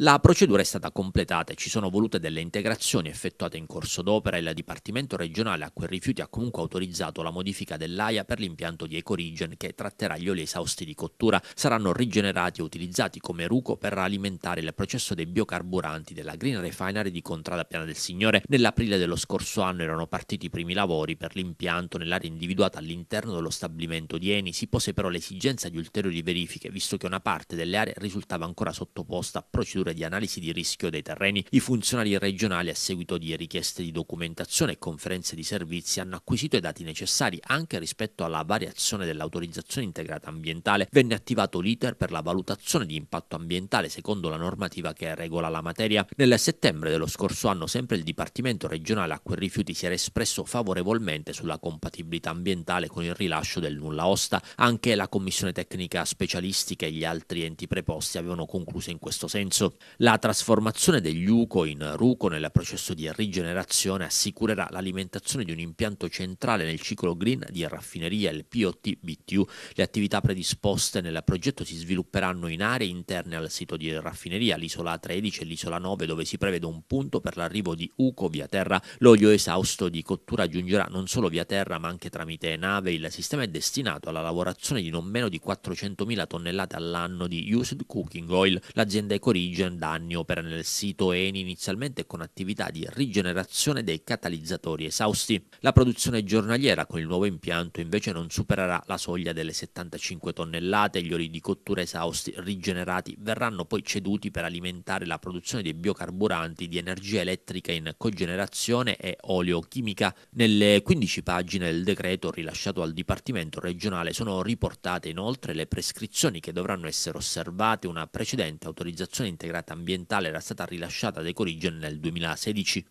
La procedura è stata completata e ci sono volute delle integrazioni effettuate in corso d'opera e il Dipartimento regionale a e rifiuti ha comunque autorizzato la modifica dell'AIA per l'impianto di Ecorigen che tratterà gli oli esausti di cottura, saranno rigenerati e utilizzati come ruco per alimentare il processo dei biocarburanti della Green Refinery di Contrada Piana del Signore. Nell'aprile dello scorso anno erano partiti i primi lavori per l'impianto nell'area individuata all'interno dello stabilimento di Eni, si pose però l'esigenza di ulteriori verifiche visto che una parte delle aree risultava ancora sottoposta a procedure procedure di analisi di rischio dei terreni, i funzionari regionali a seguito di richieste di documentazione e conferenze di servizi hanno acquisito i dati necessari anche rispetto alla variazione dell'autorizzazione integrata ambientale. Venne attivato l'iter per la valutazione di impatto ambientale secondo la normativa che regola la materia. Nel settembre dello scorso anno sempre il Dipartimento regionale acqua e rifiuti si era espresso favorevolmente sulla compatibilità ambientale con il rilascio del nulla osta. Anche la Commissione tecnica specialistica e gli altri enti preposti avevano concluso in questo senso. La trasformazione degli UCO in ruco nel processo di rigenerazione assicurerà l'alimentazione di un impianto centrale nel ciclo green di raffineria LPOT BTU. Le attività predisposte nel progetto si svilupperanno in aree interne al sito di raffineria, l'isola 13 e l'isola 9, dove si prevede un punto per l'arrivo di uco via terra. L'olio esausto di cottura giungerà non solo via terra ma anche tramite nave. Il sistema è destinato alla lavorazione di non meno di 400.000 tonnellate all'anno di used cooking oil. L'azienda Ecorigine Oxygen Danni opera nel sito Eni inizialmente con attività di rigenerazione dei catalizzatori esausti. La produzione giornaliera con il nuovo impianto invece non supererà la soglia delle 75 tonnellate, gli oli di cottura esausti rigenerati verranno poi ceduti per alimentare la produzione di biocarburanti di energia elettrica in cogenerazione e oleochimica. Nelle 15 pagine del decreto rilasciato al Dipartimento regionale sono riportate inoltre le prescrizioni che dovranno essere osservate, una precedente autorizzazione integrata integrata ambientale era stata rilasciata dai Corigen nel 2016.